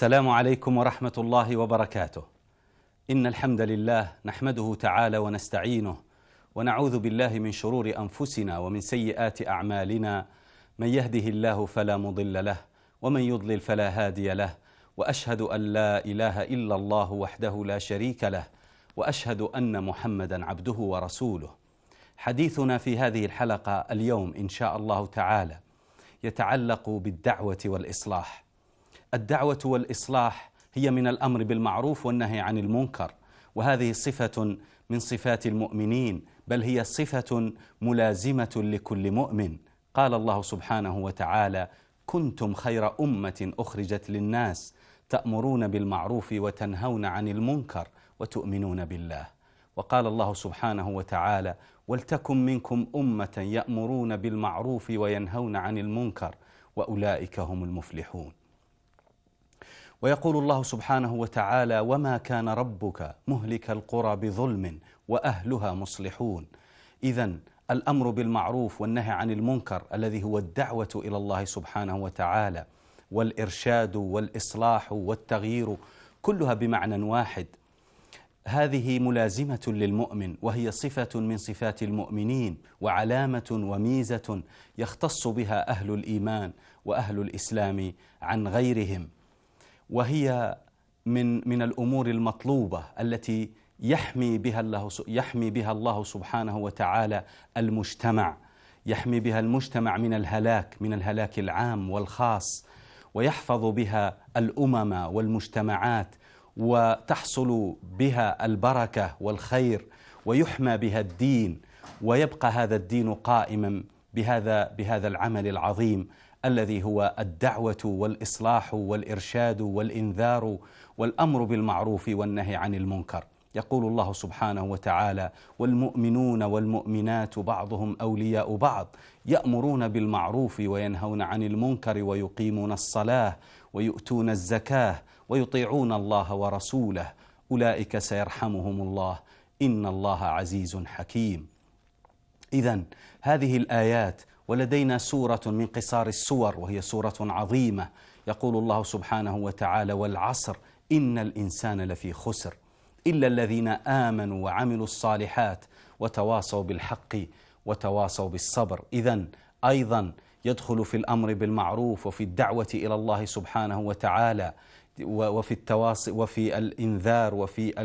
السلام عليكم ورحمة الله وبركاته. إن الحمد لله نحمده تعالى ونستعينه ونعوذ بالله من شرور أنفسنا ومن سيئات أعمالنا من يهده الله فلا مضل له ومن يضلل فلا هادي له وأشهد أن لا إله إلا الله وحده لا شريك له وأشهد أن محمدا عبده ورسوله. حديثنا في هذه الحلقة اليوم إن شاء الله تعالى يتعلق بالدعوة والإصلاح. الدعوة والإصلاح هي من الأمر بالمعروف والنهي عن المنكر وهذه صفة من صفات المؤمنين بل هي صفة ملازمة لكل مؤمن قال الله سبحانه وتعالى كنتم خير أمة أخرجت للناس تأمرون بالمعروف وتنهون عن المنكر وتؤمنون بالله وقال الله سبحانه وتعالى ولتكن منكم أمة يأمرون بالمعروف وينهون عن المنكر وأولئك هم المفلحون ويقول الله سبحانه وتعالى وما كان ربك مهلك القرى بظلم واهلها مصلحون اذا الامر بالمعروف والنهي عن المنكر الذي هو الدعوه الى الله سبحانه وتعالى والارشاد والاصلاح والتغيير كلها بمعنى واحد هذه ملازمه للمؤمن وهي صفه من صفات المؤمنين وعلامه وميزه يختص بها اهل الايمان واهل الاسلام عن غيرهم وهي من من الامور المطلوبه التي يحمي بها الله يحمي بها الله سبحانه وتعالى المجتمع يحمي بها المجتمع من الهلاك من الهلاك العام والخاص ويحفظ بها الامم والمجتمعات وتحصل بها البركه والخير ويحمى بها الدين ويبقى هذا الدين قائما بهذا بهذا العمل العظيم الذي هو الدعوة والإصلاح والإرشاد والإنذار والأمر بالمعروف والنهي عن المنكر يقول الله سبحانه وتعالى والمؤمنون والمؤمنات بعضهم أولياء بعض يأمرون بالمعروف وينهون عن المنكر ويقيمون الصلاة ويؤتون الزكاة ويطيعون الله ورسوله أولئك سيرحمهم الله إن الله عزيز حكيم إذا هذه الآيات ولدينا سورة من قصار السور وهي سورة عظيمة يقول الله سبحانه وتعالى والعصر إن الإنسان لفي خسر إلا الذين آمنوا وعملوا الصالحات وتواصوا بالحق وتواصوا بالصبر إذا أيضا يدخل في الأمر بالمعروف وفي الدعوة إلى الله سبحانه وتعالى وفي التواصي وفي الإنذار وفي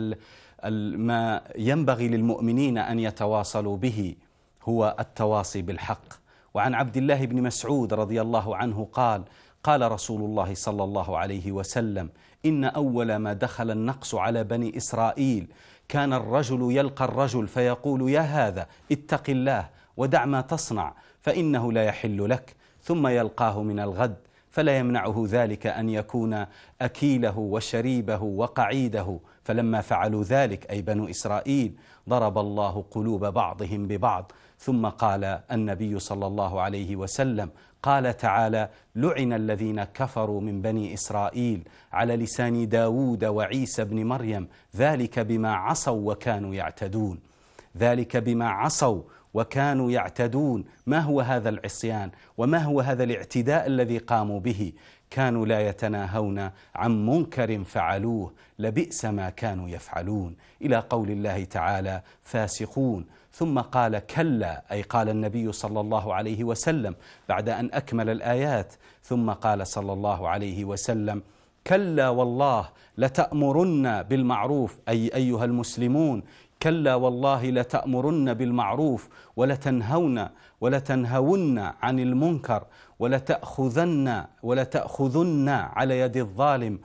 ال ما ينبغي للمؤمنين أن يتواصلوا به هو التواصي بالحق وعن عبد الله بن مسعود رضي الله عنه قال قال رسول الله صلى الله عليه وسلم إن أول ما دخل النقص على بني إسرائيل كان الرجل يلقى الرجل فيقول يا هذا اتق الله ودع ما تصنع فإنه لا يحل لك ثم يلقاه من الغد فلا يمنعه ذلك أن يكون أكيله وشريبه وقعيده فلما فعلوا ذلك أي بنو إسرائيل ضرب الله قلوب بعضهم ببعض ثم قال النبي صلى الله عليه وسلم قال تعالى لعن الذين كفروا من بني إسرائيل على لسان داود وعيسى بن مريم ذلك بما عصوا وكانوا يعتدون ذلك بما عصوا وكانوا يعتدون ما هو هذا العصيان وما هو هذا الاعتداء الذي قاموا به كانوا لا يتناهون عن منكر فعلوه لبئس ما كانوا يفعلون إلى قول الله تعالى فاسقون ثم قال كلا أي قال النبي صلى الله عليه وسلم بعد أن أكمل الآيات ثم قال صلى الله عليه وسلم كلا والله لتأمرن بالمعروف أي أيها المسلمون كلا والله لتأمرن بالمعروف ولتنهون ولتنهون عن المنكر ولتأخذن ولتأخذن على يد الظالم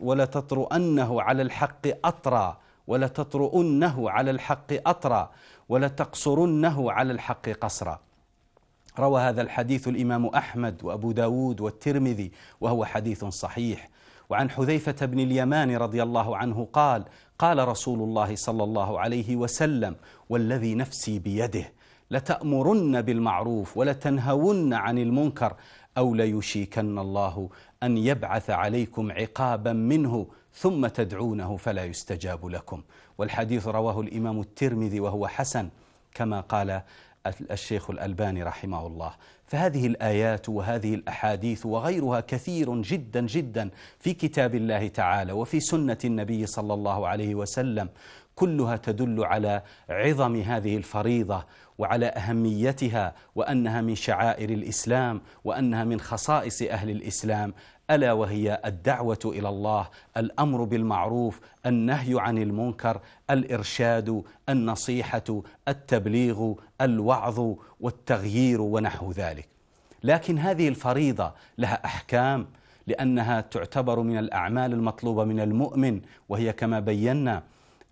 ولتطرؤنه على الحق أطرى ولتطرؤنه على الحق أطرا ولتقصرنه على الحق قصرا روى هذا الحديث الإمام أحمد وأبو داود والترمذي وهو حديث صحيح وعن حذيفة بن اليمان رضي الله عنه قال قال رسول الله صلى الله عليه وسلم والذي نفسي بيده لتأمرن بالمعروف ولتنهون عن المنكر أو ليشيكن الله أن يبعث عليكم عقابا منه ثم تدعونه فلا يستجاب لكم والحديث رواه الإمام الترمذي وهو حسن كما قال الشيخ الألباني رحمه الله فهذه الآيات وهذه الأحاديث وغيرها كثير جدا جدا في كتاب الله تعالى وفي سنة النبي صلى الله عليه وسلم كلها تدل على عظم هذه الفريضة وعلى أهميتها وأنها من شعائر الإسلام وأنها من خصائص أهل الإسلام ألا وهي الدعوة إلى الله الأمر بالمعروف النهي عن المنكر الإرشاد النصيحة التبليغ الوعظ والتغيير ونحو ذلك لكن هذه الفريضة لها أحكام لأنها تعتبر من الأعمال المطلوبة من المؤمن وهي كما بينا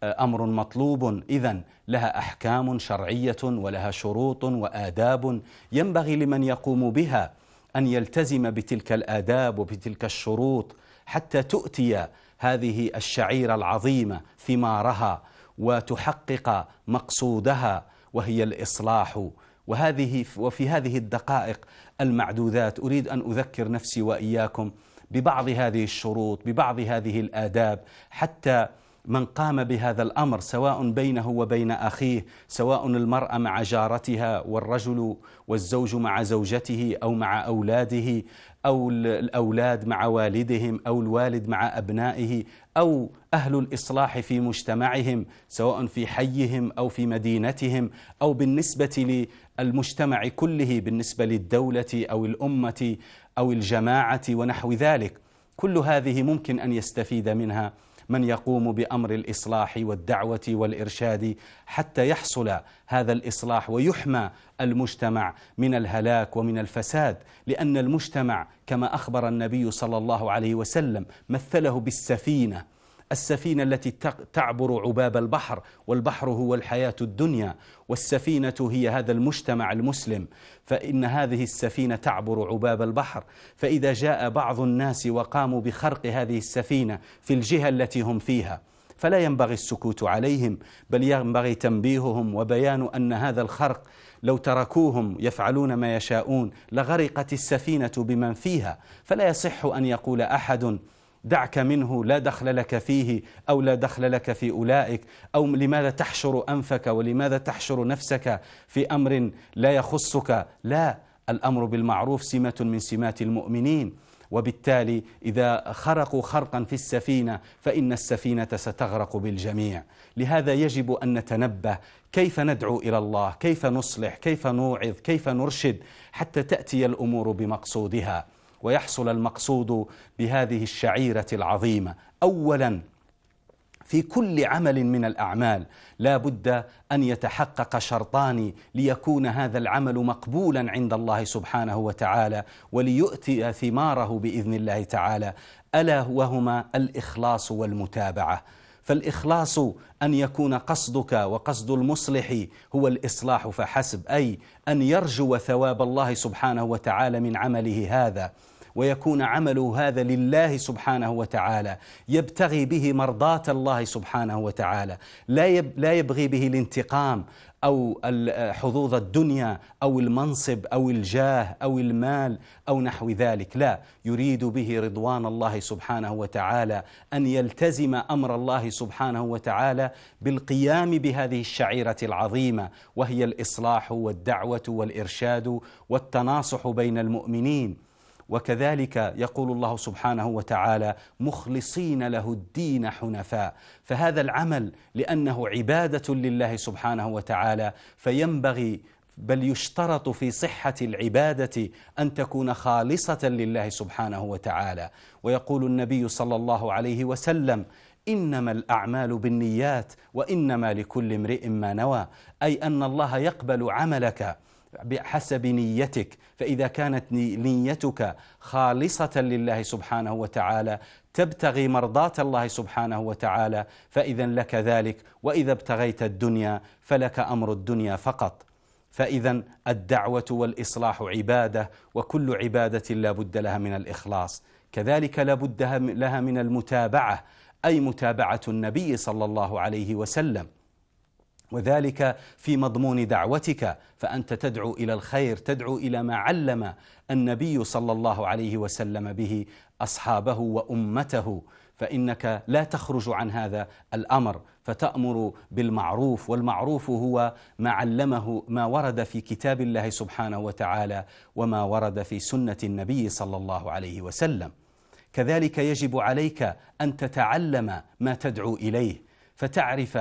آه، امر مطلوب اذا لها احكام شرعيه ولها شروط واداب ينبغي لمن يقوم بها أن يلتزم بتلك الآداب وبتلك الشروط حتى تؤتي هذه الشعيرة العظيمة ثمارها وتحقق مقصودها وهي الإصلاح وهذه وفي هذه الدقائق المعدودات أريد أن أذكر نفسي وإياكم ببعض هذه الشروط ببعض هذه الآداب حتى من قام بهذا الامر سواء بينه وبين اخيه سواء المراه مع جارتها والرجل والزوج مع زوجته او مع اولاده او الاولاد مع والدهم او الوالد مع ابنائه او اهل الاصلاح في مجتمعهم سواء في حيهم او في مدينتهم او بالنسبه للمجتمع كله بالنسبه للدوله او الامه او الجماعه ونحو ذلك كل هذه ممكن ان يستفيد منها من يقوم بأمر الإصلاح والدعوة والإرشاد حتى يحصل هذا الإصلاح ويحمى المجتمع من الهلاك ومن الفساد لأن المجتمع كما أخبر النبي صلى الله عليه وسلم مثله بالسفينة السفينة التي تعبر عباب البحر والبحر هو الحياة الدنيا والسفينة هي هذا المجتمع المسلم فإن هذه السفينة تعبر عباب البحر فإذا جاء بعض الناس وقاموا بخرق هذه السفينة في الجهة التي هم فيها فلا ينبغي السكوت عليهم بل ينبغي تنبيههم وبيان أن هذا الخرق لو تركوهم يفعلون ما يشاءون لغرقت السفينة بمن فيها فلا يصح أن يقول أحد دعك منه لا دخل لك فيه أو لا دخل لك في أولئك أو لماذا تحشر أنفك ولماذا تحشر نفسك في أمر لا يخصك لا الأمر بالمعروف سمة من سمات المؤمنين وبالتالي إذا خرقوا خرقا في السفينة فإن السفينة ستغرق بالجميع لهذا يجب أن نتنبه كيف ندعو إلى الله كيف نصلح كيف نوعظ كيف نرشد حتى تأتي الأمور بمقصودها ويحصل المقصود بهذه الشعيرة العظيمة أولا في كل عمل من الأعمال لا بد أن يتحقق شرطان ليكون هذا العمل مقبولا عند الله سبحانه وتعالى وليؤتي ثماره بإذن الله تعالى ألا وهما الإخلاص والمتابعة فالإخلاص أن يكون قصدك وقصد المصلح هو الإصلاح فحسب أي أن يرجو ثواب الله سبحانه وتعالى من عمله هذا ويكون عمله هذا لله سبحانه وتعالى يبتغي به مرضاة الله سبحانه وتعالى لا لا يبغي به الانتقام او حظوظ الدنيا او المنصب او الجاه او المال او نحو ذلك لا يريد به رضوان الله سبحانه وتعالى ان يلتزم امر الله سبحانه وتعالى بالقيام بهذه الشعيره العظيمه وهي الاصلاح والدعوه والارشاد والتناصح بين المؤمنين وكذلك يقول الله سبحانه وتعالى مخلصين له الدين حنفاء فهذا العمل لانه عباده لله سبحانه وتعالى فينبغي بل يشترط في صحه العباده ان تكون خالصه لله سبحانه وتعالى ويقول النبي صلى الله عليه وسلم انما الاعمال بالنيات وانما لكل امرئ ما نوى اي ان الله يقبل عملك بحسب نيتك فإذا كانت نيتك خالصة لله سبحانه وتعالى تبتغي مرضاة الله سبحانه وتعالى فإذا لك ذلك وإذا ابتغيت الدنيا فلك أمر الدنيا فقط فإذا الدعوة والإصلاح عبادة وكل عبادة لا بد لها من الإخلاص كذلك لا بد لها من المتابعة أي متابعة النبي صلى الله عليه وسلم وذلك في مضمون دعوتك فانت تدعو الى الخير تدعو الى ما علم النبي صلى الله عليه وسلم به اصحابه وامته فانك لا تخرج عن هذا الامر فتامر بالمعروف والمعروف هو ما علمه ما ورد في كتاب الله سبحانه وتعالى وما ورد في سنه النبي صلى الله عليه وسلم كذلك يجب عليك ان تتعلم ما تدعو اليه فتعرف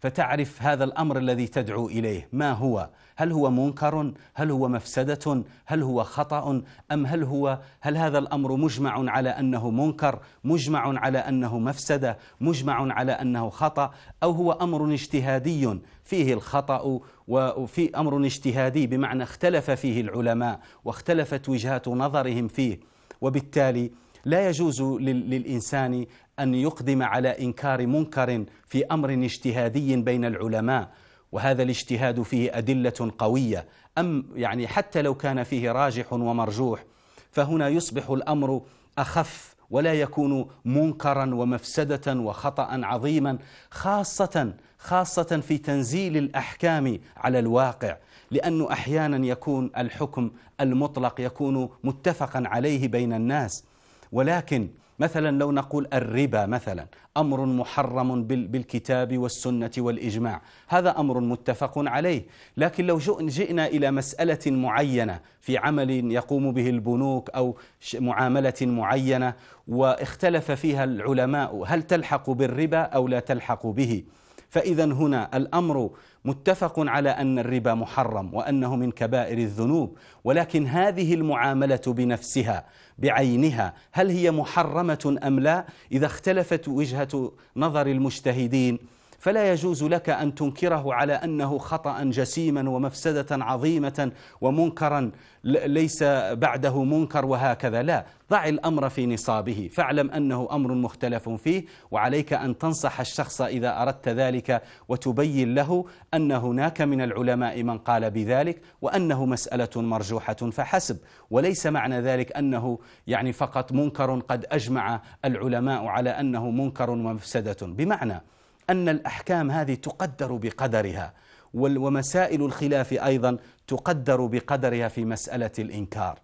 فتعرف هذا الامر الذي تدعو اليه ما هو هل هو منكر هل هو مفسده هل هو خطا ام هل هو هل هذا الامر مجمع على انه منكر مجمع على انه مفسده مجمع على انه خطا او هو امر اجتهادي فيه الخطا وفي امر اجتهادي بمعنى اختلف فيه العلماء واختلفت وجهات نظرهم فيه وبالتالي لا يجوز للإنسان أن يقدم على إنكار منكر في أمر اجتهادي بين العلماء وهذا الاجتهاد فيه أدلة قوية أم يعني حتى لو كان فيه راجح ومرجوح فهنا يصبح الأمر أخف ولا يكون منكرا ومفسدة وخطأ عظيما خاصة خاصة في تنزيل الأحكام على الواقع لأنه أحيانا يكون الحكم المطلق يكون متفقا عليه بين الناس ولكن مثلا لو نقول الربا مثلا امر محرم بالكتاب والسنه والاجماع هذا امر متفق عليه لكن لو جئنا الى مساله معينه في عمل يقوم به البنوك او معامله معينه واختلف فيها العلماء هل تلحق بالربا او لا تلحق به فإذا هنا الأمر متفق على أن الربا محرم وأنه من كبائر الذنوب ولكن هذه المعاملة بنفسها بعينها هل هي محرمة أم لا إذا اختلفت وجهة نظر المجتهدين فلا يجوز لك أن تنكره على أنه خطأ جسيما ومفسدة عظيمة ومنكرا ليس بعده منكر وهكذا لا ضع الأمر في نصابه فاعلم أنه أمر مختلف فيه وعليك أن تنصح الشخص إذا أردت ذلك وتبين له أن هناك من العلماء من قال بذلك وأنه مسألة مرجوحة فحسب وليس معنى ذلك أنه يعني فقط منكر قد أجمع العلماء على أنه منكر ومفسدة بمعنى أن الأحكام هذه تقدر بقدرها ومسائل الخلاف أيضا تقدر بقدرها في مسألة الإنكار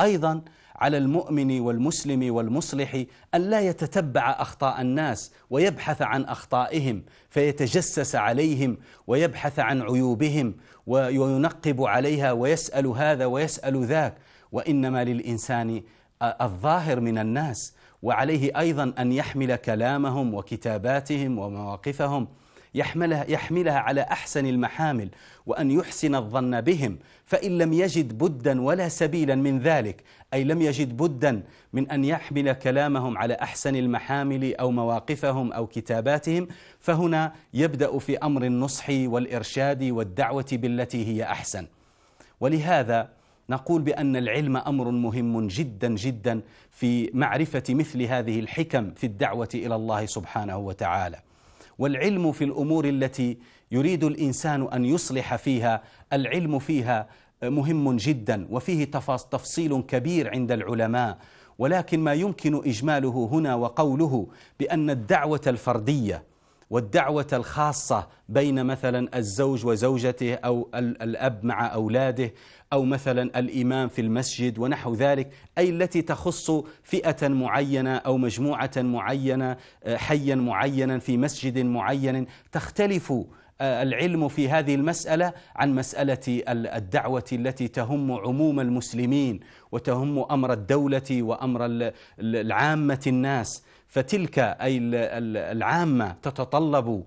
أيضا على المؤمن والمسلم والمصلح أن لا يتتبع أخطاء الناس ويبحث عن أخطائهم فيتجسس عليهم ويبحث عن عيوبهم وينقب عليها ويسأل هذا ويسأل ذاك وإنما للإنسان الظاهر من الناس وعليه أيضا أن يحمل كلامهم وكتاباتهم ومواقفهم يحملها, يحملها على أحسن المحامل وأن يحسن الظن بهم فإن لم يجد بدا ولا سبيلا من ذلك أي لم يجد بدا من أن يحمل كلامهم على أحسن المحامل أو مواقفهم أو كتاباتهم فهنا يبدأ في أمر النصح والإرشاد والدعوة بالتي هي أحسن ولهذا نقول بأن العلم أمر مهم جدا جدا في معرفة مثل هذه الحكم في الدعوة إلى الله سبحانه وتعالى والعلم في الأمور التي يريد الإنسان أن يصلح فيها العلم فيها مهم جدا وفيه تفصيل كبير عند العلماء ولكن ما يمكن إجماله هنا وقوله بأن الدعوة الفردية والدعوة الخاصة بين مثلا الزوج وزوجته أو الأب مع أولاده أو مثلا الإمام في المسجد ونحو ذلك أي التي تخص فئة معينة أو مجموعة معينة آه، حيا معينا في مسجد معين تختلف آه، العلم في هذه المسألة عن مسألة الدعوة التي تهم عموم المسلمين وتهم أمر الدولة وأمر العامة الناس فتلك أي العامة تتطلب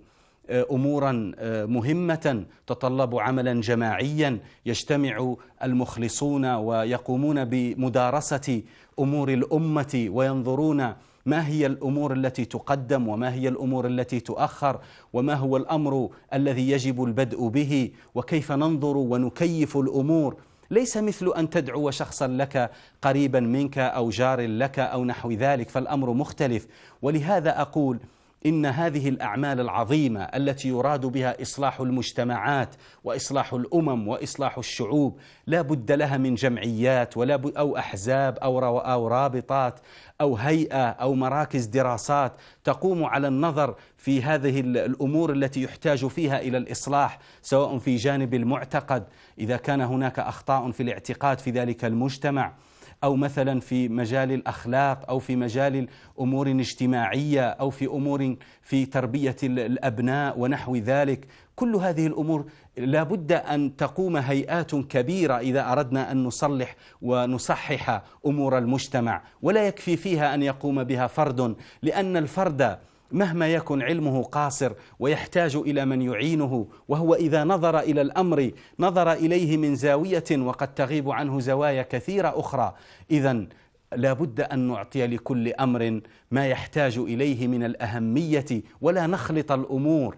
آه، امورا آه، مهمه تطلب عملا جماعيا يجتمع المخلصون ويقومون بمدارسه امور الامه وينظرون ما هي الامور التي تقدم وما هي الامور التي تؤخر وما هو الامر الذي يجب البدء به وكيف ننظر ونكيف الامور ليس مثل ان تدعو شخصا لك قريبا منك او جار لك او نحو ذلك فالامر مختلف ولهذا اقول إن هذه الأعمال العظيمة التي يراد بها إصلاح المجتمعات وإصلاح الأمم وإصلاح الشعوب لا بد لها من جمعيات ولا ب... أو أحزاب أو, أو رابطات أو هيئة أو مراكز دراسات تقوم على النظر في هذه الأمور التي يحتاج فيها إلى الإصلاح سواء في جانب المعتقد إذا كان هناك أخطاء في الاعتقاد في ذلك المجتمع أو مثلا في مجال الأخلاق أو في مجال أمور اجتماعية أو في أمور في تربية الأبناء ونحو ذلك كل هذه الأمور لا بد أن تقوم هيئات كبيرة إذا أردنا أن نصلح ونصحح أمور المجتمع ولا يكفي فيها أن يقوم بها فرد لأن الفرد مهما يكن علمه قاصر ويحتاج إلى من يعينه وهو إذا نظر إلى الأمر نظر إليه من زاوية وقد تغيب عنه زوايا كثيرة أخرى إذا لا بد أن نعطي لكل أمر ما يحتاج إليه من الأهمية ولا نخلط الأمور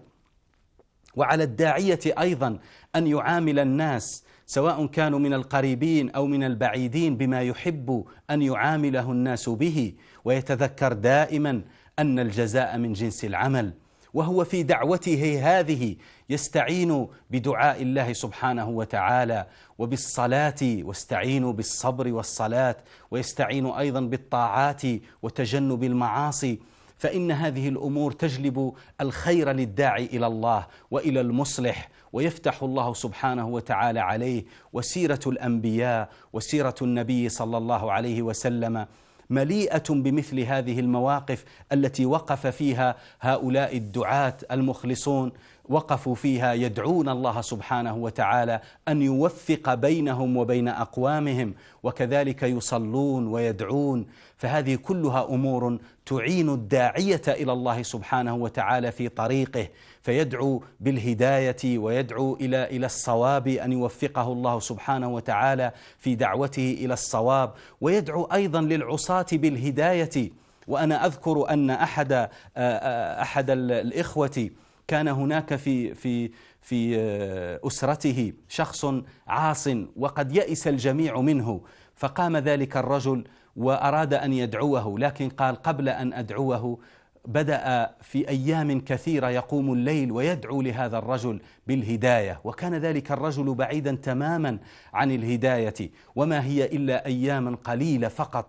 وعلى الداعية أيضا أن يعامل الناس سواء كانوا من القريبين أو من البعيدين بما يحب أن يعامله الناس به ويتذكر دائما أن الجزاء من جنس العمل وهو في دعوته هذه يستعين بدعاء الله سبحانه وتعالى وبالصلاة واستعينوا بالصبر والصلاة ويستعين أيضا بالطاعات وتجنب المعاصي فإن هذه الأمور تجلب الخير للداعي إلى الله وإلى المصلح ويفتح الله سبحانه وتعالى عليه وسيرة الأنبياء وسيرة النبي صلى الله عليه وسلم مليئه بمثل هذه المواقف التي وقف فيها هؤلاء الدعاه المخلصون وقفوا فيها يدعون الله سبحانه وتعالى ان يوفق بينهم وبين اقوامهم وكذلك يصلون ويدعون فهذه كلها امور تعين الداعيه الى الله سبحانه وتعالى في طريقه فيدعو بالهداية ويدعو إلى إلى الصواب أن يوفقه الله سبحانه وتعالى في دعوته إلى الصواب ويدعو أيضا للعصاة بالهداية وأنا أذكر أن أحد آه، آه، أحد الإخوة كان هناك في في في آه، أسرته شخص عاص وقد يئس الجميع منه فقام ذلك الرجل وأراد أن يدعوه لكن قال قبل أن أدعوه بدأ في أيام كثيرة يقوم الليل ويدعو لهذا الرجل بالهداية وكان ذلك الرجل بعيدا تماما عن الهداية وما هي إلا أيام قليلة فقط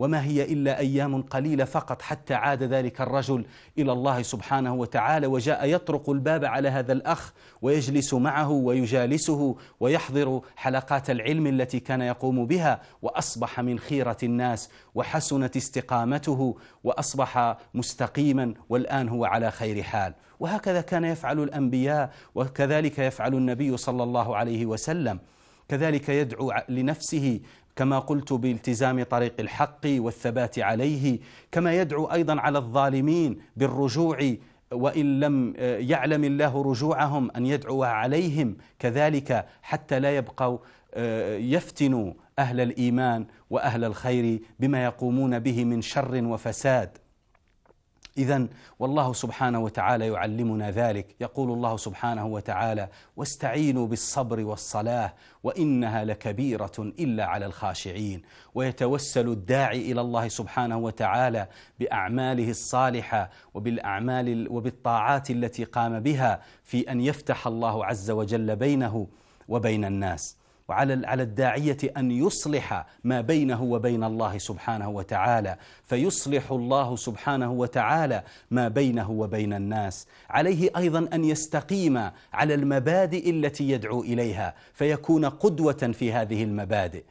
وما هي إلا أيام قليلة فقط حتى عاد ذلك الرجل إلى الله سبحانه وتعالى وجاء يطرق الباب على هذا الأخ ويجلس معه ويجالسه ويحضر حلقات العلم التي كان يقوم بها وأصبح من خيرة الناس وحسنت استقامته وأصبح مستقيما والآن هو على خير حال وهكذا كان يفعل الأنبياء وكذلك يفعل النبي صلى الله عليه وسلم كذلك يدعو لنفسه كما قلت بالتزام طريق الحق والثبات عليه كما يدعو أيضا على الظالمين بالرجوع وإن لم آه، يعلم الله رجوعهم أن يدعو عليهم كذلك حتى لا يبقوا آه، يفتنوا أهل الإيمان وأهل الخير بما يقومون به من شر وفساد إذا والله سبحانه وتعالى يعلمنا ذلك يقول الله سبحانه وتعالى واستعينوا بالصبر والصلاة وإنها لكبيرة إلا على الخاشعين ويتوسل الداعي إلى الله سبحانه وتعالى بأعماله الصالحة وبالأعمال وبالطاعات التي قام بها في أن يفتح الله عز وجل بينه وبين الناس وعلى على الداعية أن يصلح ما بينه وبين الله سبحانه وتعالى فيصلح الله سبحانه وتعالى ما بينه وبين الناس عليه أيضا أن يستقيم على المبادئ التي يدعو إليها فيكون قدوة في هذه المبادئ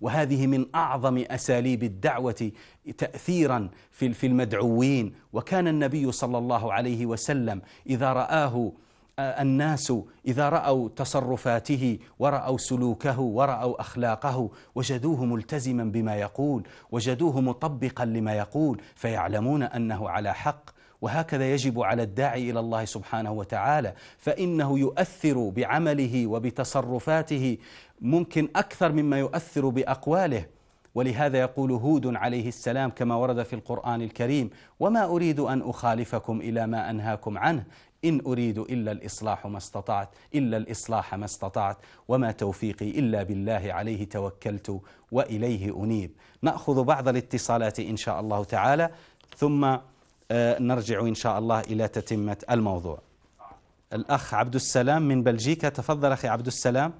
وهذه من اعظم اساليب الدعوه تاثيرا في المدعوين وكان النبي صلى الله عليه وسلم اذا راه الناس اذا راوا تصرفاته وراوا سلوكه وراوا اخلاقه وجدوه ملتزما بما يقول وجدوه مطبقا لما يقول فيعلمون انه على حق وهكذا يجب على الداعي الى الله سبحانه وتعالى فانه يؤثر بعمله وبتصرفاته ممكن اكثر مما يؤثر باقواله ولهذا يقول هود عليه السلام كما ورد في القرآن الكريم: وما أريد أن أخالفكم إلى ما أنهاكم عنه، إن أريد إلا الإصلاح ما استطعت إلا الإصلاح ما استطعت وما توفيقي إلا بالله عليه توكلت وإليه أنيب نأخذ بعض الاتصالات إن شاء الله تعالى ثم آه، نرجع إن شاء الله إلى تتمة الموضوع الأخ عبد السلام من بلجيكا تفضل أخي عبد السلام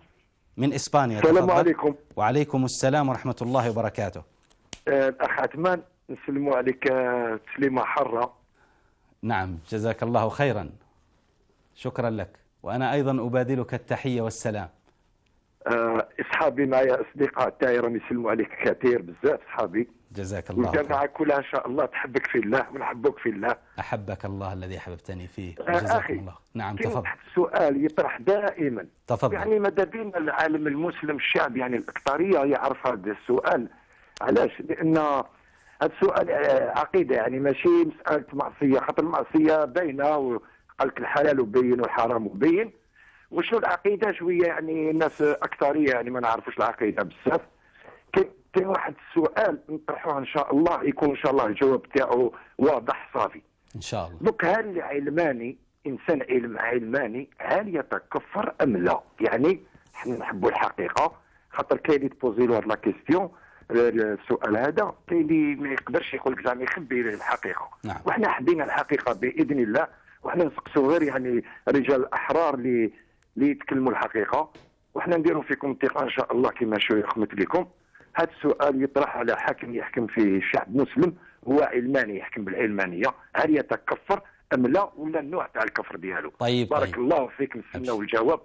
من إسبانيا السلام عليكم وعليكم السلام ورحمة الله وبركاته الأخ آه، عثمان نسلم عليك آه، تسليمة حرة نعم جزاك الله خيرا شكرا لك وأنا أيضا أبادلك التحية والسلام آه، اصحابي معي اصدقاء راهم يسلموا عليك كثير بزاف اصحابي جزاك الله والجماعه كلها ان شاء الله تحبك في الله ونحبك في الله احبك الله الذي احببتني فيه آه، جزاك أخي الله نعم تفضل سؤال يطرح دائما تفضل يعني ماذا بين العالم المسلم الشعب يعني الاكثريه يعرف هذا السؤال علاش لان هذا السؤال آه، عقيده يعني ماشي مساله معصيه خاطر المعصيه باينه قال لك الحلال مبين والحرام مبين وشنو العقيده شويه يعني الناس اكثريه يعني ما نعرفوش العقيده بزاف كاين واحد السؤال نطرحوه ان شاء الله يكون ان شاء الله الجواب تاعو واضح صافي ان شاء الله دوك هل العلماني انسان علم علماني هل يتكفر ام لا يعني حنا نحبوا الحقيقه خاطر كاين اللي تبوزي له هاد لا كيستيون السؤال هذا كاين اللي ما يقدرش يقول لك زعما يخبي الحقيقه نعم. وحنا حبينا الحقيقه باذن الله وحنا نسقسوا غير يعني رجال احرار اللي اللي يتكلموا الحقيقه وحنا نديروا فيكم الثقه ان شاء الله كما شيوخ لكم هذا السؤال يطرح على حاكم يحكم فيه الشعب مسلم هو علماني يحكم بالعلمانيه هل يتكفر ام لا ولا النوع تاع الكفر ديالو طيب, طيب. بارك طيب. الله فيك نستناو الجواب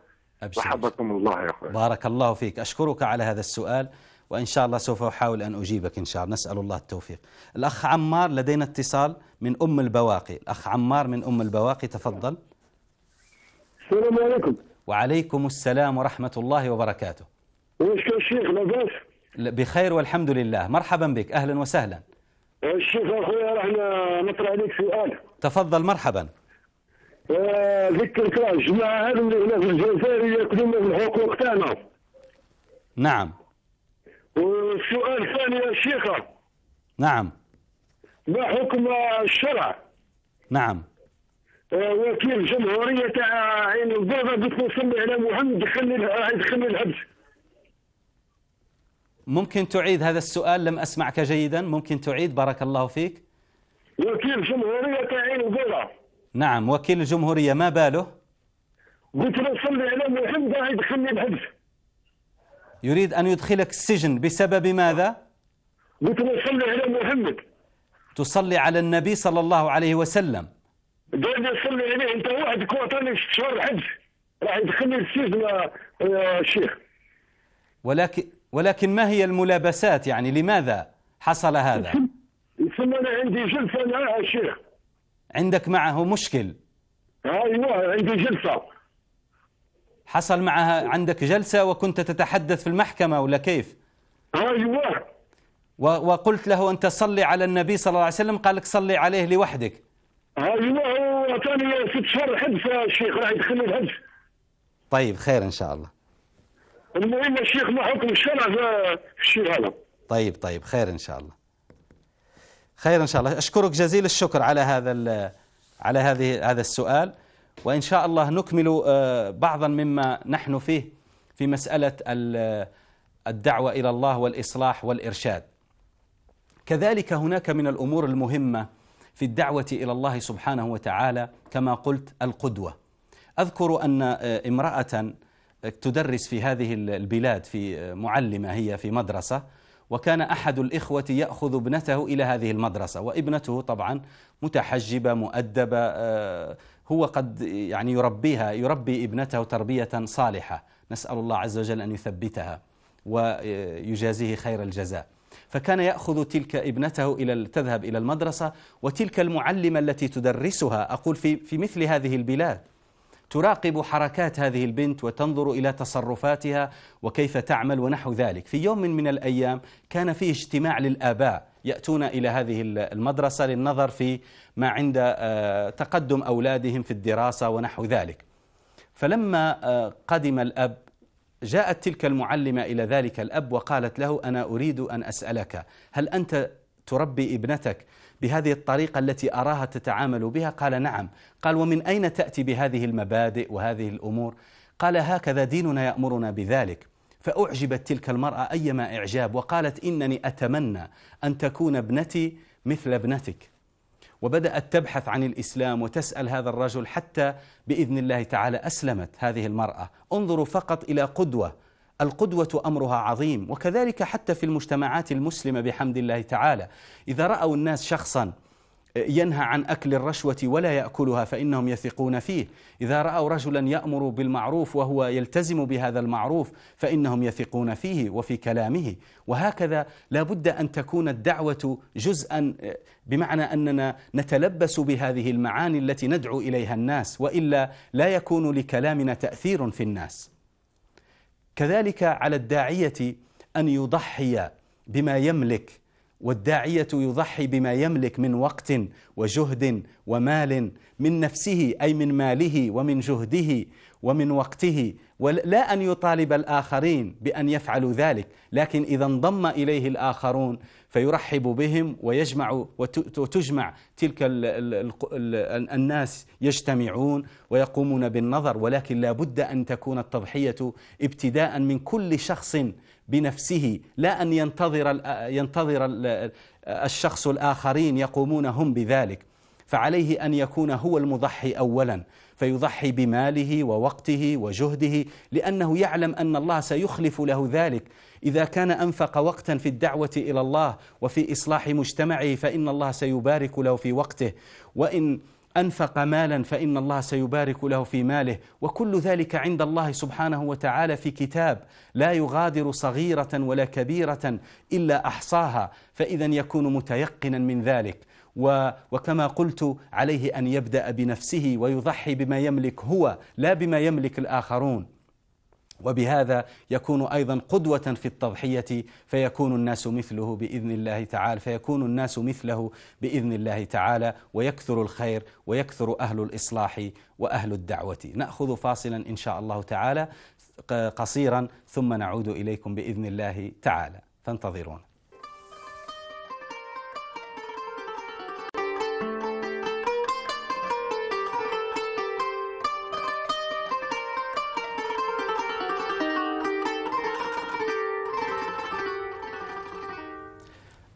وحفظكم الله يا اخويا بارك الله فيك اشكرك على هذا السؤال وإن شاء الله سوف أحاول أن أجيبك إن شاء الله نسأل الله التوفيق الأخ عمار لدينا اتصال من أم البواقي الأخ عمار من أم البواقي تفضل السلام عليكم وعليكم السلام ورحمة الله وبركاته وش الشيخ لباس بخير والحمد لله مرحبا بك أهلا وسهلا الشيخ أخويا رحنا نطرح عليك سؤال تفضل مرحبا آه، ذكرك الجماعة هذه اللي هنا في الجزائر ياكلون من الحقوق تاعنا نعم والسؤال الثاني يا شيخة نعم ما حكم الشرع نعم آه، وكيل جمهورية تاع آه، عين الضربه قلت له سمي على محمد دخلني دخلني آه، الحبس ممكن تعيد هذا السؤال لم اسمعك جيدا ممكن تعيد بارك الله فيك وكيل جمهورية تاع عين الضربه نعم وكيل الجمهوريه ما باله قلت له سمي على محمد دخلني الحبس يريد أن يدخلك السجن بسبب ماذا؟ قلت له صلي على محمد تصلي على النبي صلى الله عليه وسلم قال لي صلي عليه أنت وحدك وطني ست شهر حبس راح يدخلني السجن آه، آه، الشيخ ولكن ولكن ما هي الملابسات يعني لماذا حصل هذا؟ يسمى أنا عندي جلسة معه الشيخ عندك معه مشكل؟ آه، أيوه عندي جلسة حصل معها عندك جلسة وكنت تتحدث في المحكمة ولا كيف أيوة وقلت له أنت صلي على النبي صلى الله عليه وسلم قال لك صلي عليه لوحدك أيوة وكان ست شهور حبس الشيخ راح يدخلني الحبس طيب خير إن شاء الله المهم الشيخ ما حكم الشرع في الشيء هذا طيب طيب خير إن شاء الله خير إن شاء الله أشكرك جزيل الشكر على هذا على هذه هذا السؤال وإن شاء الله نكمل آه، بعضا مما نحن فيه في مسألة آه، الدعوة إلى الله والإصلاح والإرشاد كذلك هناك من الأمور المهمة في الدعوة إلى الله سبحانه وتعالى كما قلت القدوة أذكر أن آه، امرأة تدرس في هذه البلاد في معلمة هي في مدرسة وكان أحد الإخوة يأخذ ابنته إلى هذه المدرسة وابنته طبعا متحجبة مؤدبة هو قد يعني يربيها يربي ابنته تربية صالحة نسأل الله عز وجل أن يثبتها ويجازيه خير الجزاء فكان يأخذ تلك ابنته إلى تذهب إلى المدرسة وتلك المعلمة التي تدرسها أقول في, في مثل هذه البلاد تراقب حركات هذه البنت وتنظر إلى تصرفاتها وكيف تعمل ونحو ذلك في يوم من الأيام كان فيه اجتماع للآباء يأتون إلى هذه المدرسة للنظر في ما عند آه، تقدم أولادهم في الدراسة ونحو ذلك فلما آه، قدم الأب جاءت تلك المعلمة إلى ذلك الأب وقالت له أنا أريد أن أسألك هل أنت تربي ابنتك بهذه الطريقة التي أراها تتعامل بها قال نعم قال ومن أين تأتي بهذه المبادئ وهذه الأمور قال هكذا ديننا يأمرنا بذلك فأعجبت تلك المرأة أيما إعجاب وقالت إنني أتمنى أن تكون ابنتي مثل ابنتك وبدأت تبحث عن الإسلام وتسأل هذا الرجل حتى بإذن الله تعالى أسلمت هذه المرأة انظروا فقط إلى قدوة القدوة أمرها عظيم وكذلك حتى في المجتمعات المسلمة بحمد الله تعالى إذا رأوا الناس شخصا ينهى عن أكل الرشوة ولا يأكلها فإنهم يثقون فيه إذا رأوا رجلا يأمر بالمعروف وهو يلتزم بهذا المعروف فإنهم يثقون فيه وفي كلامه وهكذا لا بد أن تكون الدعوة جزءا بمعنى أننا نتلبس بهذه المعاني التي ندعو إليها الناس وإلا لا يكون لكلامنا تأثير في الناس كذلك على الداعية أن يضحي بما يملك والداعية يضحي بما يملك من وقت وجهد ومال من نفسه أي من ماله ومن جهده ومن وقته ولا أن يطالب الآخرين بأن يفعلوا ذلك لكن إذا انضم إليه الآخرون فيرحب بهم ويجمع وتجمع تلك الناس يجتمعون ويقومون بالنظر ولكن لا بد أن تكون التضحية ابتداء من كل شخص بنفسه لا أن ينتظر, ينتظر الشخص الآخرين يقومون هم بذلك فعليه أن يكون هو المضحي أولا فيضحي بماله ووقته وجهده لأنه يعلم أن الله سيخلف له ذلك إذا كان أنفق وقتا في الدعوة إلى الله وفي إصلاح مجتمعه فإن الله سيبارك له في وقته وإن أنفق مالا فإن الله سيبارك له في ماله وكل ذلك عند الله سبحانه وتعالى في كتاب لا يغادر صغيرة ولا كبيرة إلا أحصاها فإذا يكون متيقنا من ذلك وكما قلت عليه أن يبدأ بنفسه ويضحي بما يملك هو لا بما يملك الآخرون وبهذا يكون ايضا قدوه في التضحيه فيكون الناس مثله باذن الله تعالى فيكون الناس مثله باذن الله تعالى ويكثر الخير ويكثر اهل الاصلاح واهل الدعوه ناخذ فاصلا ان شاء الله تعالى قصيرا ثم نعود اليكم باذن الله تعالى فانتظرونا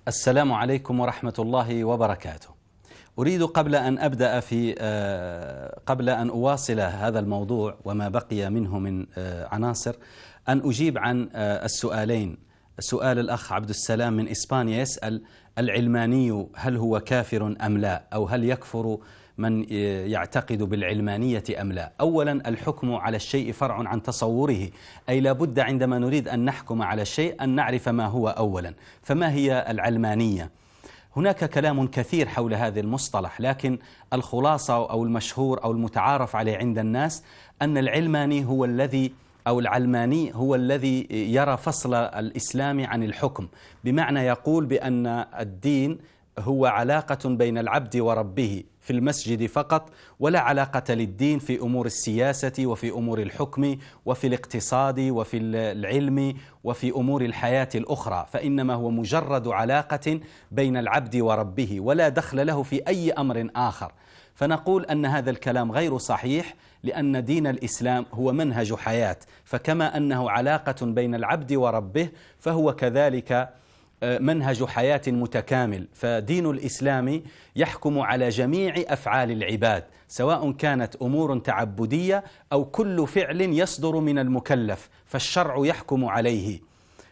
السلام عليكم ورحمة الله وبركاته أريد قبل أن أبدأ في آه، قبل أن أواصل هذا الموضوع وما بقي منه من آه، عناصر أن أجيب عن آه، السؤالين سؤال الأخ عبد السلام من إسبانيا يسأل العلماني هل هو كافر أم لا أو هل يكفر من آه، يعتقد بالعلمانية أم لا أولا الحكم على الشيء فرع عن تصوره أي لا بد عندما نريد أن نحكم على الشيء أن نعرف ما هو أولا فما هي العلمانية هناك كلام كثير حول هذا المصطلح لكن الخلاصة أو المشهور أو المتعارف عليه عند الناس أن العلماني هو الذي أو العلماني هو الذي يرى فصل الإسلام عن الحكم بمعنى يقول بأن الدين هو علاقة بين العبد وربه في المسجد فقط ولا علاقة للدين في أمور السياسة وفي أمور الحكم وفي الاقتصاد وفي العلم وفي أمور الحياة الأخرى فإنما هو مجرد علاقة بين العبد وربه ولا دخل له في أي أمر آخر فنقول أن هذا الكلام غير صحيح لأن دين الإسلام هو منهج حياة فكما أنه علاقة بين العبد وربه فهو كذلك آه، منهج حياة متكامل فدين الإسلام يحكم على جميع أفعال العباد سواء كانت أمور تعبدية أو كل فعل يصدر من المكلف فالشرع يحكم عليه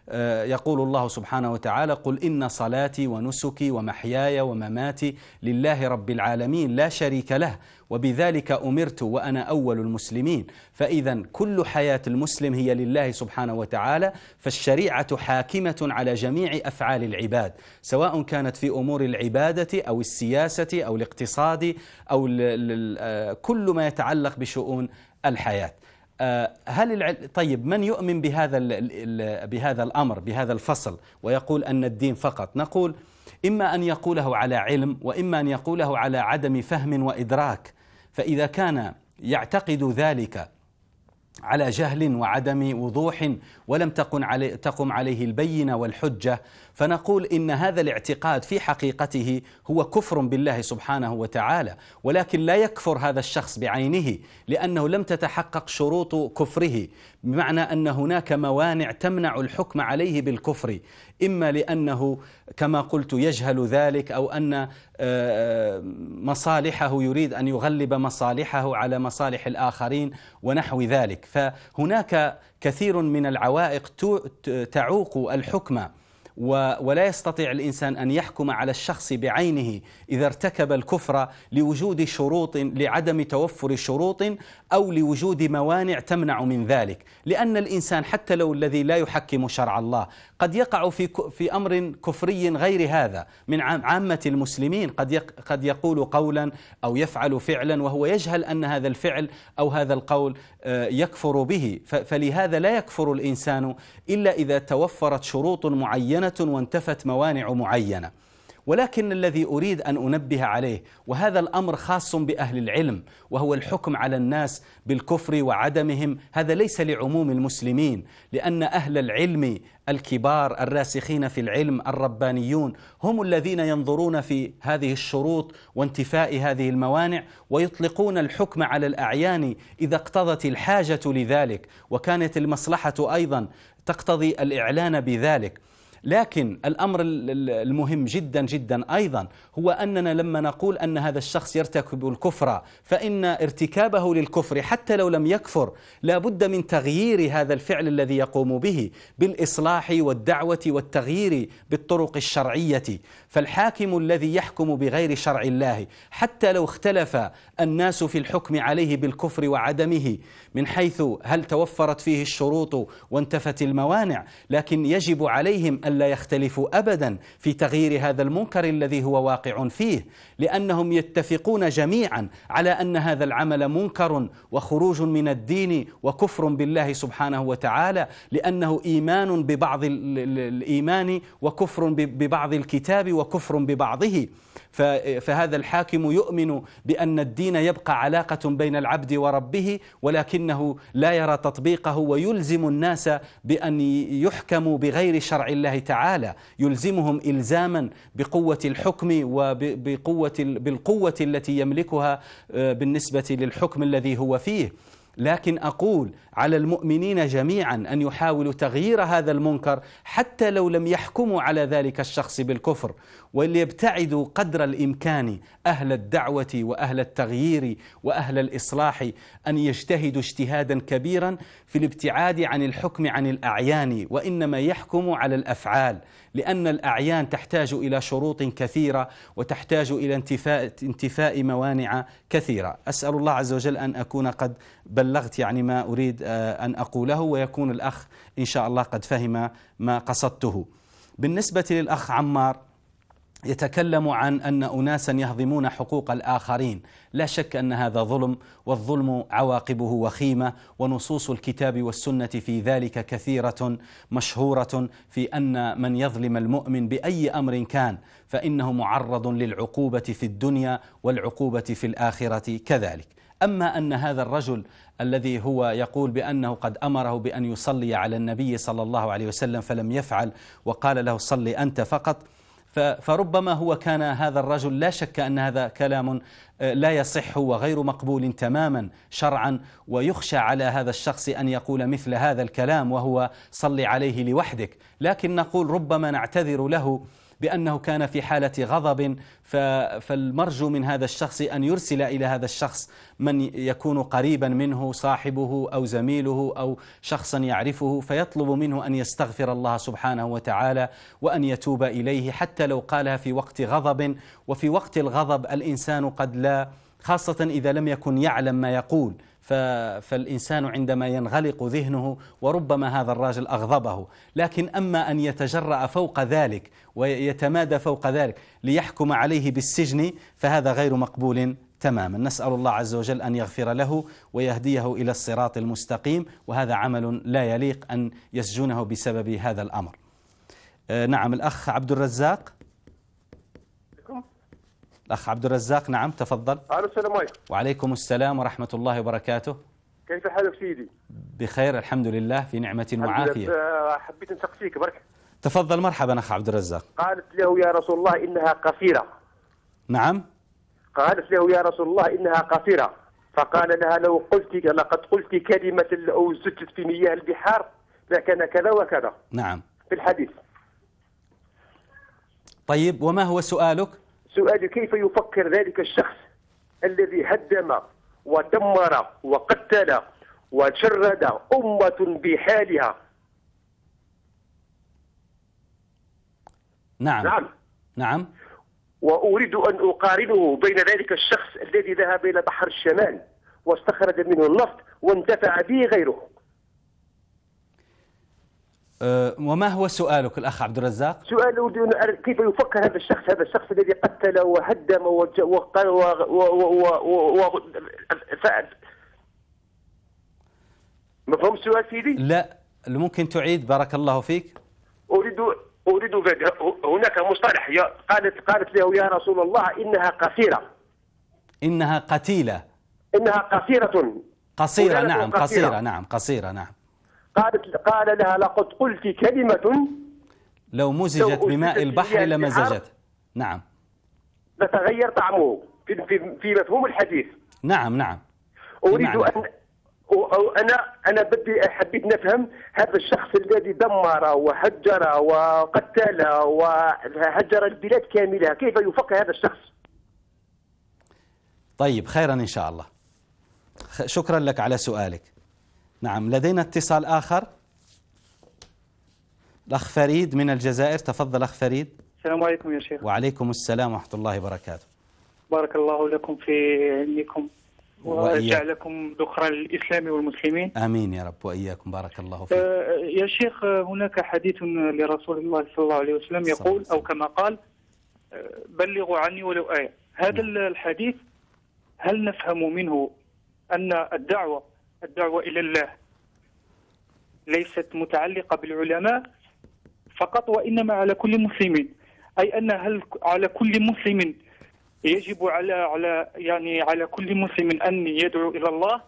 آه، يقول الله سبحانه وتعالى قل إن صلاتي ونسكي ومحياي ومماتي لله رب العالمين لا شريك له وبذلك أمرت وأنا أول المسلمين فإذا كل حياة المسلم هي لله سبحانه وتعالى فالشريعة حاكمة على جميع أفعال العباد سواء كانت في أمور العبادة أو السياسة أو الاقتصاد أو آه، كل ما يتعلق بشؤون الحياه آه، هل العل... طيب من يؤمن بهذا ال... بهذا الامر بهذا الفصل ويقول ان الدين فقط نقول اما ان يقوله على علم واما ان يقوله على عدم فهم وادراك فاذا كان يعتقد ذلك على جهل وعدم وضوح ولم تقم عليه البينه والحجه فنقول إن هذا الاعتقاد في حقيقته هو كفر بالله سبحانه وتعالى ولكن لا يكفر هذا الشخص بعينه لأنه لم تتحقق شروط كفره بمعنى أن هناك موانع تمنع الحكم عليه بالكفر إما لأنه كما قلت يجهل ذلك أو أن آه، مصالحه يريد أن يغلب مصالحه على مصالح الآخرين ونحو ذلك فهناك كثير من العوائق تعوق الحكم ولا يستطيع الإنسان أن يحكم على الشخص بعينه إذا ارتكب الكفر لوجود شروط لعدم توفر شروط أو لوجود موانع تمنع من ذلك لأن الإنسان حتى لو الذي لا يحكم شرع الله قد يقع في في امر كفري غير هذا من عامه المسلمين قد قد يقول قولا او يفعل فعلا وهو يجهل ان هذا الفعل او هذا القول آه، يكفر به فلهذا لا يكفر الانسان الا اذا توفرت شروط معينه وانتفت موانع معينه ولكن الذي أريد أن أنبه عليه وهذا الأمر خاص بأهل العلم وهو الحكم على الناس بالكفر وعدمهم هذا ليس لعموم المسلمين لأن أهل العلم الكبار الراسخين في العلم الربانيون هم الذين ينظرون في هذه الشروط وانتفاء هذه الموانع ويطلقون الحكم على الأعيان إذا اقتضت الحاجة لذلك وكانت المصلحة أيضا تقتضي الإعلان بذلك لكن الأمر المهم جدا جدا أيضا هو أننا لما نقول أن هذا الشخص يرتكب الكفر فإن ارتكابه للكفر حتى لو لم يكفر لا بد من تغيير هذا الفعل الذي يقوم به بالإصلاح والدعوة والتغيير بالطرق الشرعية فالحاكم الذي يحكم بغير شرع الله حتى لو اختلف الناس في الحكم عليه بالكفر وعدمه من حيث هل توفرت فيه الشروط وانتفت الموانع لكن يجب عليهم ألا يختلفوا أبدا في تغيير هذا المنكر الذي هو واقع فيه لأنهم يتفقون جميعا على أن هذا العمل منكر وخروج من الدين وكفر بالله سبحانه وتعالى لأنه إيمان ببعض الإيمان وكفر ببعض الكتاب وكفر ببعضه فهذا الحاكم يؤمن بأن الدين يبقى علاقة بين العبد وربه ولكنه لا يرى تطبيقه ويلزم الناس بأن يحكموا بغير شرع الله تعالى يلزمهم إلزاما بقوة الحكم وبقوة بالقوة التي يملكها آه، بالنسبة للحكم الذي هو فيه لكن أقول على المؤمنين جميعا أن يحاولوا تغيير هذا المنكر حتى لو لم يحكموا على ذلك الشخص بالكفر وليبتعدوا قدر الامكان اهل الدعوه واهل التغيير واهل الاصلاح ان يجتهدوا اجتهادا كبيرا في الابتعاد عن الحكم عن الاعيان وانما يحكم على الافعال لان الاعيان تحتاج الى شروط كثيره وتحتاج الى انتفاء انتفاء موانع كثيره اسال الله عز وجل ان اكون قد بلغت يعني ما اريد آه، ان اقوله ويكون الاخ ان شاء الله قد فهم ما قصدته بالنسبه للاخ عمار يتكلم عن ان اناسا يهضمون حقوق الاخرين، لا شك ان هذا ظلم والظلم عواقبه وخيمه ونصوص الكتاب والسنه في ذلك كثيره مشهوره في ان من يظلم المؤمن باي امر كان فانه معرض للعقوبه في الدنيا والعقوبه في الاخره كذلك. اما ان هذا الرجل الذي هو يقول بانه قد امره بان يصلي على النبي صلى الله عليه وسلم فلم يفعل وقال له صلي انت فقط فربما هو كان هذا الرجل لا شك أن هذا كلام آه، لا يصح وغير مقبول تماما شرعا ويخشى على هذا الشخص أن يقول مثل هذا الكلام وهو صل عليه لوحدك لكن نقول ربما نعتذر له بأنه كان في حالة غضب فالمرجو من هذا الشخص أن يرسل إلى هذا الشخص من يكون قريبا منه صاحبه أو زميله أو شخصا يعرفه فيطلب منه أن يستغفر الله سبحانه وتعالى وأن يتوب إليه حتى لو قالها في وقت غضب وفي وقت الغضب الإنسان قد لا خاصة إذا لم يكن يعلم ما يقول فالإنسان عندما ينغلق ذهنه وربما هذا الراجل أغضبه لكن أما أن يتجرأ فوق ذلك ويتمادى فوق ذلك ليحكم عليه بالسجن فهذا غير مقبول تماما نسأل الله عز وجل أن يغفر له ويهديه إلى الصراط المستقيم وهذا عمل لا يليق أن يسجنه بسبب هذا الأمر آه، نعم الأخ عبد الرزاق الأخ عبد الرزاق نعم تفضل أهلا السلام عليكم وعليكم السلام ورحمة الله وبركاته كيف حالك سيدي؟ بخير الحمد لله في نعمة وعافية آه، حبيت فيك برك تفضل مرحبا أخ عبد الرزاق قالت له يا رسول الله إنها قصيرة نعم قالت له يا رسول الله إنها قصيرة فقال لها لو قلت لقد قلت كلمة أو زجت في مياه البحار لكان كذا وكذا نعم في الحديث طيب وما هو سؤالك؟ سؤالي كيف يفكر ذلك الشخص الذي هدم ودمر وقتل وشرد أمة بحالها نعم نعم نعم وأريد أن أقارنه بين ذلك الشخص الذي ذهب إلى بحر الشمال واستخرج منه النفط وانتفع به غيره آه، وما هو سؤالك الاخ عبد الرزاق؟ سؤال اريد ان اعرف كيف يفكر هذا الشخص هذا الشخص الذي قتل وهدم وقال و و و و و فعل مفهوم السؤال سيدي؟ لا ممكن تعيد بارك الله فيك اريد اريد هناك مصطلح قالت قالت له يا رسول الله انها قصيره انها قتيله انها قصيره قصيره نعم قصيره نعم قصيره نعم قالت قال لها لقد قلت كلمة لو مزجت لو بماء البحر لمزجت نعم لتغير طعمه في, في, في مفهوم الحديث نعم نعم أريد أن أنا أنا بدي حبيت نفهم هذا الشخص الذي دمر وهجر وقتل وهجر البلاد كاملة كيف يفكر هذا الشخص طيب خيرا إن شاء الله شكرا لك على سؤالك نعم لدينا اتصال آخر الأخ فريد من الجزائر تفضل أخ فريد السلام عليكم يا شيخ وعليكم السلام ورحمة الله وبركاته بارك الله لكم في علمكم وجعلكم ذخرا للإسلام والمسلمين آمين يا رب وإياكم بارك الله فيك آه، يا شيخ هناك حديث لرسول الله صلى الله عليه وسلم يقول أو كما قال آه، بلغوا عني ولو آية هذا نعم. الحديث هل نفهم منه أن الدعوة الدعوة إلى الله ليست متعلقة بالعلماء فقط وإنما على كل مسلم أي أن هل على كل مسلم يجب على على يعني على كل مسلم أن يدعو إلى الله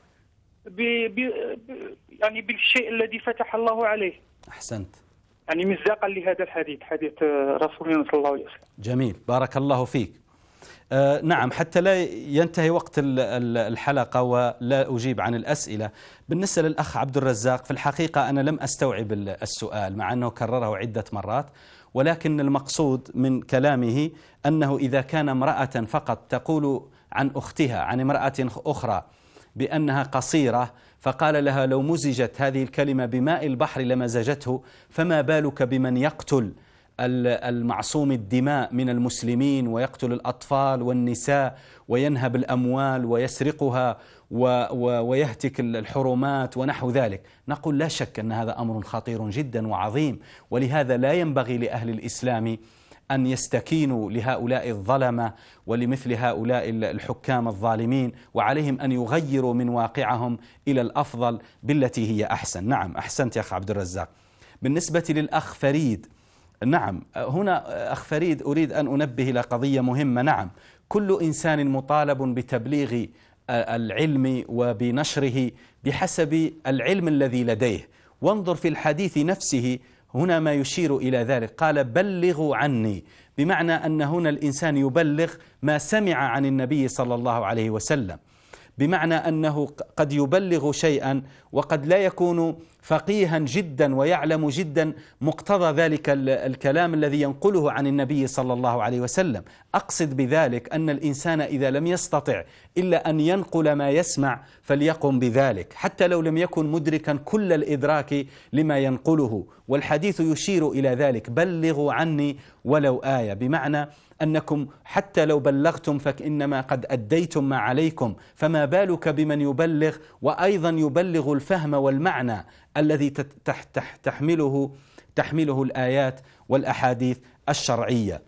ب ب يعني بالشيء الذي فتح الله عليه أحسنت يعني مصداقا لهذا الحديث حديث رسولنا صلى الله عليه وسلم جميل بارك الله فيك آه، نعم حتى لا ينتهي وقت الحلقة ولا أجيب عن الأسئلة بالنسبة للأخ عبد الرزاق في الحقيقة أنا لم أستوعب السؤال مع أنه كرره عدة مرات ولكن المقصود من كلامه أنه إذا كان امرأة فقط تقول عن أختها عن امرأة أخرى بأنها قصيرة فقال لها لو مزجت هذه الكلمة بماء البحر لمزجته فما بالك بمن يقتل المعصوم الدماء من المسلمين ويقتل الأطفال والنساء وينهب الأموال ويسرقها ويهتك الحرمات ونحو ذلك نقول لا شك أن هذا أمر خطير جدا وعظيم ولهذا لا ينبغي لأهل الإسلام أن يستكينوا لهؤلاء الظلمة ولمثل هؤلاء الحكام الظالمين وعليهم أن يغيروا من واقعهم إلى الأفضل بالتي هي أحسن نعم أحسنت يا أخ عبد الرزاق بالنسبة للأخ فريد نعم هنا أخ فريد أريد أن أنبه إلى قضية مهمة نعم كل إنسان مطالب بتبليغ العلم وبنشره بحسب العلم الذي لديه وانظر في الحديث نفسه هنا ما يشير إلى ذلك قال بلغوا عني بمعنى أن هنا الإنسان يبلغ ما سمع عن النبي صلى الله عليه وسلم بمعنى أنه قد يبلغ شيئا وقد لا يكون فقيها جدا ويعلم جدا مقتضى ذلك الكلام الذي ينقله عن النبي صلى الله عليه وسلم أقصد بذلك أن الإنسان إذا لم يستطع إلا أن ينقل ما يسمع فليقم بذلك حتى لو لم يكن مدركا كل الإدراك لما ينقله والحديث يشير إلى ذلك بلغوا عني ولو آية بمعنى أنكم حتى لو بلغتم فإنما قد أديتم ما عليكم فما بالك بمن يبلغ وأيضا يبلغ الفهم والمعنى الذي تحمله تحمله الآيات والأحاديث الشرعية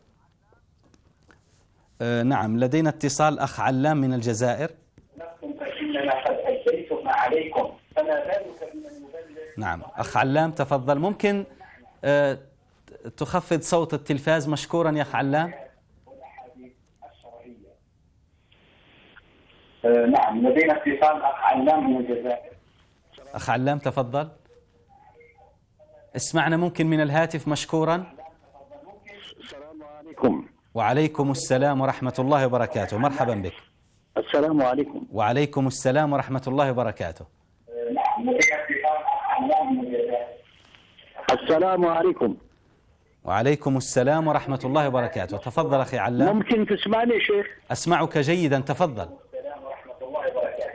آه، نعم لدينا اتصال أخ علام من الجزائر قد أديتم ما عليكم فما بالك بمن يبلغ نعم أخ علام تفضل ممكن آه، تخفض صوت التلفاز مشكورا يا أخ علام آه، نعم لدينا اتصال اخ علام من الجزائر اخ علام تفضل اسمعنا ممكن من الهاتف مشكورا السلام عليكم وعليكم السلام ورحمة الله وبركاته مرحبا بك السلام عليكم وعليكم السلام ورحمة الله وبركاته آه، نعم، السلام عليكم وعليكم السلام ورحمة الله وبركاته تفضل أخي علام ممكن تسمعني شيخ أسمعك جيدا تفضل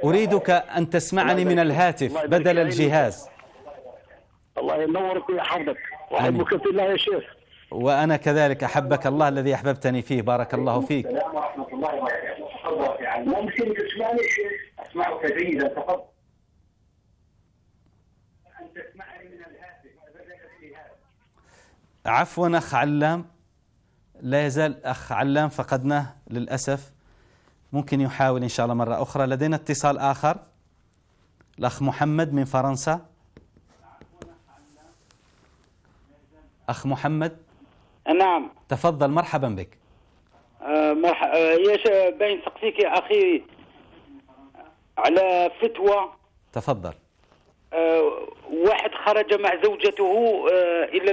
أريدك أن تسمعني من الهاتف بدل الجهاز الله ينورك ويحفظك وأحبك في الله يا شيخ وأنا كذلك أحبك الله الذي أحببتني فيه بارك الله فيك ممكن تسمعني شيخ أسمعك جيدا تفضل عفوا أخ علام لا يزال أخ علام فقدناه للأسف ممكن يحاول إن شاء الله مرة أخرى لدينا اتصال آخر الأخ محمد من فرنسا أخ محمد نعم تفضل مرحبا بك آه، مرح... آه، بين باين يا أخي على فتوى تفضل آه، واحد خرج مع زوجته إلى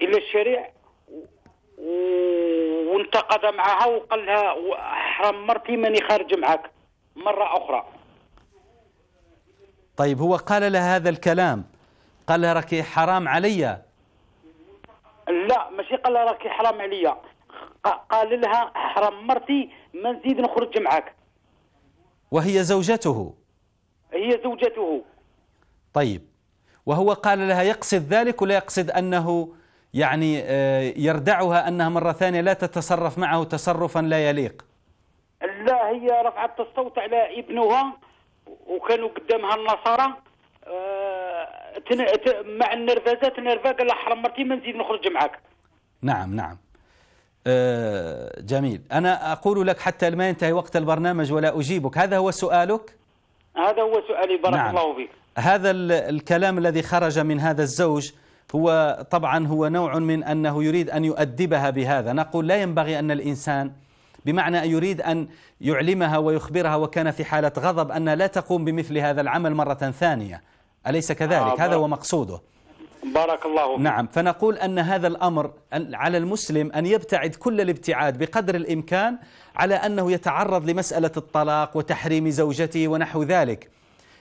إلى الشريع وانتقض معها وقال لها حرام مرتي ماني خارج معك مرة أخرى طيب هو قال لها هذا الكلام قال لها راكي حرام عليا لا ماشي قال لها راكي حرام عليا قال لها حرام مرتي ما نزيد نخرج معك وهي زوجته هي زوجته طيب وهو قال لها يقصد ذلك ولا يقصد أنه يعني آه، يردعها أنها مرة ثانية لا تتصرف معه تصرفا لا يليق لا هي رفعت الصوت على ابنها وكانوا قدامها النصارى آه، مع النرفزات النرفا قال حرام مرتي ما نزيد نخرج معك نعم نعم آه، جميل أنا أقول لك حتى ما ينتهي وقت البرنامج ولا أجيبك هذا هو سؤالك هذا هو سؤالي بارك نعم. الله فيك هذا الكلام الذي خرج من هذا الزوج هو طبعا هو نوع من أنه يريد أن يؤدبها بهذا نقول لا ينبغي أن الإنسان بمعنى يريد أن يعلمها ويخبرها وكان في حالة غضب أن لا تقوم بمثل هذا العمل مرة ثانية أليس كذلك آه، هذا هو مقصوده بارك الله فيك. نعم فنقول أن هذا الأمر على المسلم أن يبتعد كل الابتعاد بقدر الإمكان على أنه يتعرض لمسألة الطلاق وتحريم زوجته ونحو ذلك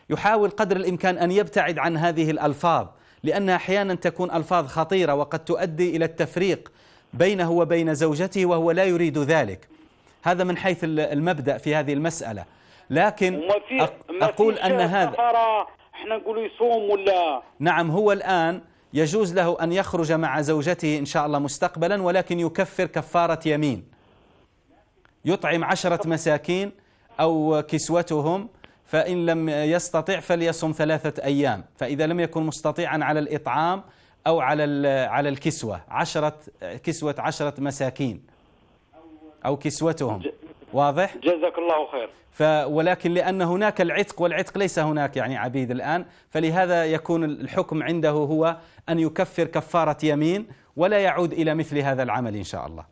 يحاول قدر الإمكان أن يبتعد عن هذه الألفاظ لأنها أحيانا تكون ألفاظ خطيرة وقد تؤدي إلى التفريق بينه وبين زوجته وهو لا يريد ذلك هذا من حيث المبدأ في هذه المسألة لكن أقول أن هذا احنا نقول يصوم ولا نعم هو الآن يجوز له أن يخرج مع زوجته إن شاء الله مستقبلا ولكن يكفر كفارة يمين يطعم عشرة مساكين أو كسوتهم فإن لم يستطع فليصم ثلاثة أيام فإذا لم يكن مستطيعا على الإطعام أو على على الكسوة عشرة كسوة عشرة مساكين أو كسوتهم واضح؟ جزاك الله خير ف ولكن لأن هناك العتق والعتق ليس هناك يعني عبيد الآن فلهذا يكون الحكم عنده هو أن يكفر كفارة يمين ولا يعود إلى مثل هذا العمل إن شاء الله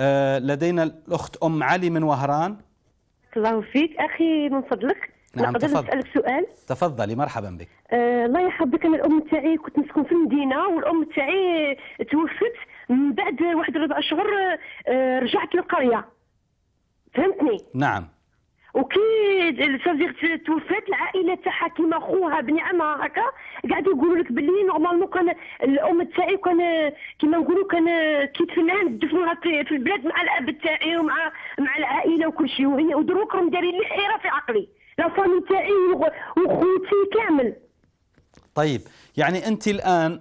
آه، لدينا الأخت أم علي من وهران الله فيك اخي من فضلك نعم نقدر تفضل. نسالك سؤال تفضلي مرحبا بك آه الله يرحم انا الام تاعي كنت نسكن في المدينه والام تاعي توفت من بعد واحد ربع اشهر آه رجعت للقريه فهمتني نعم وكي سافيغ توفات العائله تاعها كيما خوها بنعمها هكا قاعد يقولوا لك باللي نورمالمون كان الام تاعي كان كيما نقولوا كان كي تفنان دفنوها في البلاد مع الاب تاعي ومع مع العائله وكل شيء وهي ودروك راهم دايرين حيره في عقلي لا فامي تاعي وخوتي كامل طيب يعني انت الان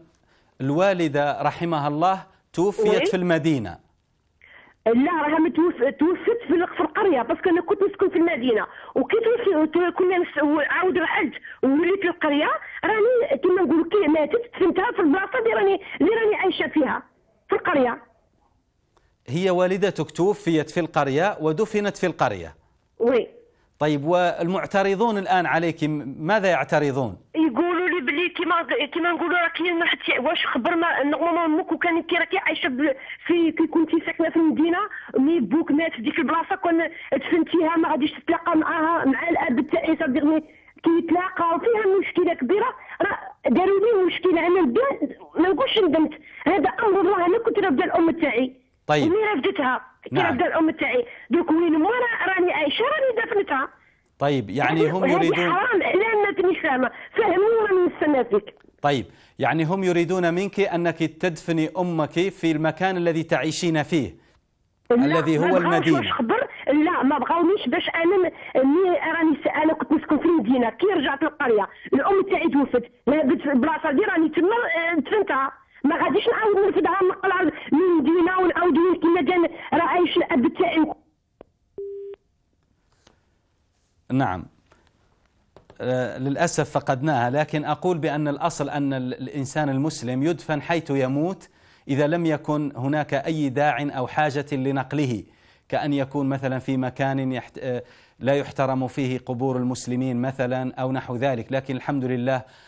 الوالده رحمها الله توفيت في المدينه لا راه ما توفت في القريه باسكو انا كنت نسكن في المدينه وكي كنا عاود رحلت ووليت للقريه راني كيما نقولوا كي ماتت دفنتها في البلاصه اللي راني اللي راني عايشه فيها في القريه هي والدتك توفيت في القريه ودفنت في القريه وي طيب والمعترضون الان عليك ماذا يعترضون؟ كيما كيما نقولوا راه كاين واحد واش خبر ما نورمالمون امك وكان كي راكي عايشه في كي كنتي ساكنه في المدينه مي بوك مات في ديك البلاصه كون دفنتيها ما غاديش تتلاقى معاها مع الاب تاعي صافي كيتلاقاو فيها مشكله كبيره راه داروا لي مشكله انا البنت ما نقولش ندمت هذا امر الله انا كنت رافده الام تاعي طيب ومين رفدتها كي رافده نعم. الام تاعي دوك وين مو راني عايشه راني دفنتها طيب يعني, يعني هم يريدون حرام لا ما فاهمه فهمونا من سنتك طيب يعني هم يريدون منك انك تدفني امك في المكان الذي تعيشين فيه الذي هو المدينه لا ما بغاونيش باش انا مي راني انا كنت نسكن في المدينه كي رجعت للقريه الام تاعي توفت البلاصه دي راني تما آه، دفنتها ما غاديش نعاود نرفدها نقلها من المدينه ونعاود كيما كان راه عايش الاب تاعي نعم آه، للأسف فقدناها لكن أقول بأن الأصل أن الإنسان المسلم يدفن حيث يموت إذا لم يكن هناك أي داع أو حاجة لنقله كأن يكون مثلا في مكان يحت... آه، لا يحترم فيه قبور المسلمين مثلا أو نحو ذلك لكن الحمد لله